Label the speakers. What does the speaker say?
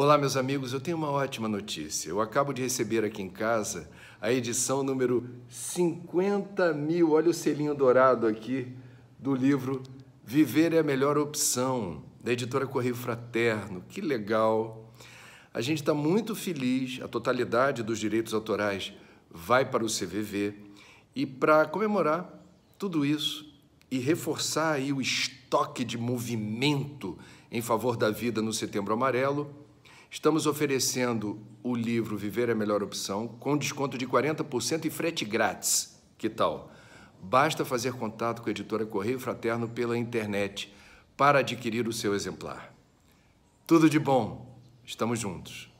Speaker 1: Olá, meus amigos, eu tenho uma ótima notícia. Eu acabo de receber aqui em casa a edição número 50 mil, olha o selinho dourado aqui, do livro Viver é a Melhor Opção, da editora Correio Fraterno. Que legal! A gente está muito feliz, a totalidade dos direitos autorais vai para o CVV. E para comemorar tudo isso e reforçar aí o estoque de movimento em favor da vida no Setembro Amarelo, Estamos oferecendo o livro Viver é a Melhor Opção com desconto de 40% e frete grátis. Que tal? Basta fazer contato com a editora Correio Fraterno pela internet para adquirir o seu exemplar. Tudo de bom. Estamos juntos.